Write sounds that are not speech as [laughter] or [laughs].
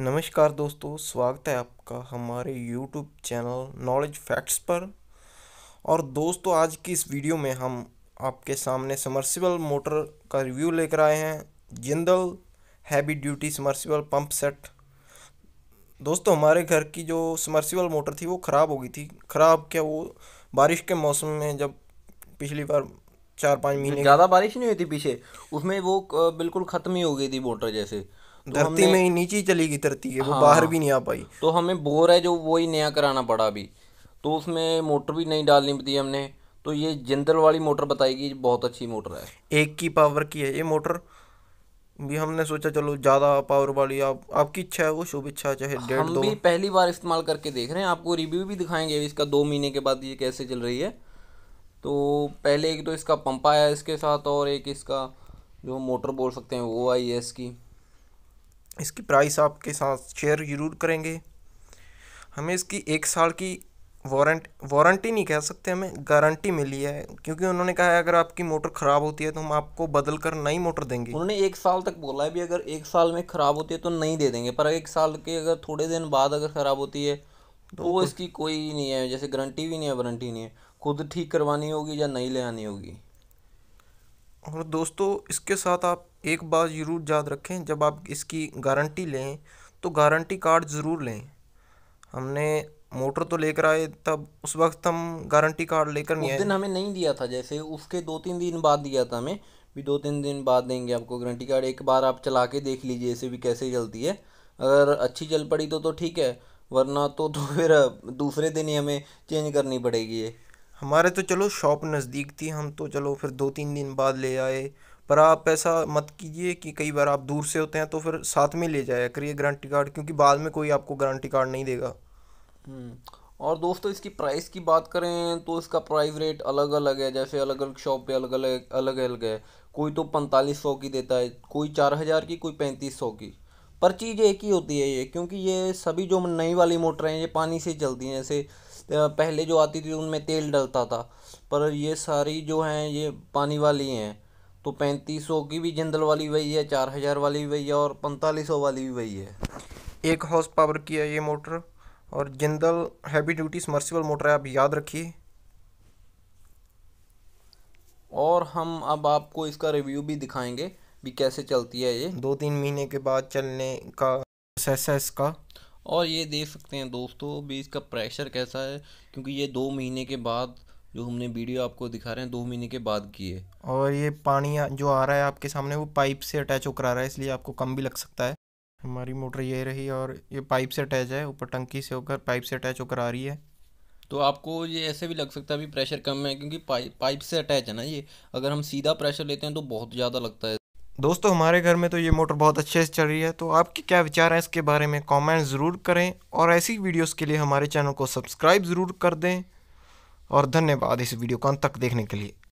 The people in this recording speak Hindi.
नमस्कार दोस्तों स्वागत है आपका हमारे यूट्यूब चैनल नॉलेज फैक्ट्स पर और दोस्तों आज की इस वीडियो में हम आपके सामने समर्सिबल मोटर का रिव्यू लेकर आए हैं Jindal heavy duty submersible pump set दोस्तों हमारे घर की जो समर्सिबल मोटर थी वो ख़राब हो गई थी ख़राब क्या वो बारिश के मौसम में जब पिछली बार चार पाँच महीने ज़्यादा बारिश नहीं हुई थी पीछे उसमें वो बिल्कुल ख़त्म ही हो गई थी मोटर जैसे तो धरती में ही नीचे चली गई धरती है वो हाँ, बाहर हाँ। भी नहीं आ पाई तो हमें बोर है जो वो ही नया कराना पड़ा अभी तो उसमें मोटर भी नहीं डालनी पड़ी हमने तो ये जिंदल वाली मोटर बताएगी बहुत अच्छी मोटर है एक की पावर की है ये मोटर भी हमने सोचा चलो ज़्यादा पावर वाली आप आपकी इच्छा है वो शुभ इच्छा चाहे डेढ़ हम दो। भी पहली बार इस्तेमाल करके देख रहे हैं आपको रिव्यू भी दिखाएंगे इसका दो महीने के बाद ये कैसे चल रही है तो पहले एक तो इसका पंप आया इसके साथ और एक इसका जो मोटर बोल सकते हैं वो आई है इसकी इसकी प्राइस आपके साथ शेयर ज़रूर करेंगे हमें इसकी एक साल की वारंट वारंटी नहीं कह सकते हमें गारंटी मिली है क्योंकि उन्होंने कहा है अगर आपकी मोटर ख़राब होती है तो हम आपको बदल कर नई मोटर देंगे उन्होंने एक साल तक बोला है भी अगर एक साल में ख़राब होती है तो नहीं दे देंगे पर एक साल के अगर थोड़े दिन बाद अगर ख़राब होती है तो वो इसकी कोई नहीं है जैसे गारंटी भी नहीं है वारंटी नहीं है खुद ठीक करवानी होगी या नहीं ले आनी होगी और दोस्तों इसके साथ आप एक बात ज़रूर याद रखें जब आप इसकी गारंटी लें तो गारंटी कार्ड ज़रूर लें हमने मोटर तो लेकर आए तब उस वक्त हम गारंटी कार्ड लेकर नहीं आए दिन हमें नहीं दिया था जैसे उसके दो तीन दिन बाद दिया था हमें भी दो तीन दिन बाद देंगे आपको गारंटी कार्ड एक बार आप चला के देख लीजिए इसे भी कैसे चलती है अगर अच्छी चल पड़ी तो तो ठीक है वरना तो तो [laughs] फिर दूसरे दिन ही हमें चेंज करनी पड़ेगी ये हमारे तो चलो शॉप नज़दीक थी हम तो चलो फिर दो तीन दिन बाद ले आए पर आप ऐसा मत कीजिए कि कई बार आप दूर से होते हैं तो फिर साथ में ले जाया करिए गारंटी कार्ड क्योंकि बाद में कोई आपको गारंटी कार्ड नहीं देगा हम्म, और दोस्तों इसकी प्राइस की बात करें तो इसका प्राइस रेट अलग अलग है जैसे अलग अलग शॉप पे अलग अलग अलग अलग है कोई तो पैंतालीस सौ की देता है कोई चार हज़ार की कोई पैंतीस सौ की पर चीज़ एक ही होती है ये क्योंकि ये सभी जो नई वाली मोटर हैं ये पानी से चलती हैं जैसे पहले जो आती थी उनमें तेल डलता था पर ये सारी जो हैं ये पानी वाली हैं तो पैंतीस सौ की भी जिंदल वाली वही है चार हज़ार वाली भी वही है और पैंतालीस सौ वाली भी वही है एक हॉर्स पावर की है ये मोटर और Jindal heavy duty submersible motor है आप याद रखिए और हम अब आपको इसका रिव्यू भी दिखाएंगे भी कैसे चलती है ये दो तीन महीने के बाद चलने का प्रोसेस है इसका और ये देख सकते हैं दोस्तों भी इसका प्रेशर कैसा है क्योंकि ये दो महीने के बाद जो हमने वीडियो आपको दिखा रहे हैं दो महीने के बाद की है और ये पानी जो आ रहा है आपके सामने वो पाइप से अटैच होकर आ रहा है इसलिए आपको कम भी लग सकता है हमारी मोटर ये रही और ये पाइप से अटैच है ऊपर टंकी से होकर पाइप से अटैच होकर आ रही है तो आपको ये ऐसे भी लग सकता है अभी प्रेशर कम है क्योंकि पाइप पाइप से अटैच है ना ये अगर हम सीधा प्रेशर लेते हैं तो बहुत ज़्यादा लगता है दोस्तों हमारे घर में तो ये मोटर बहुत अच्छे से चल रही है तो आपके क्या विचार हैं इसके बारे में कमेंट ज़रूर करें और ऐसी वीडियोस के लिए हमारे चैनल को सब्सक्राइब ज़रूर कर दें और धन्यवाद इस वीडियो को अंत तक देखने के लिए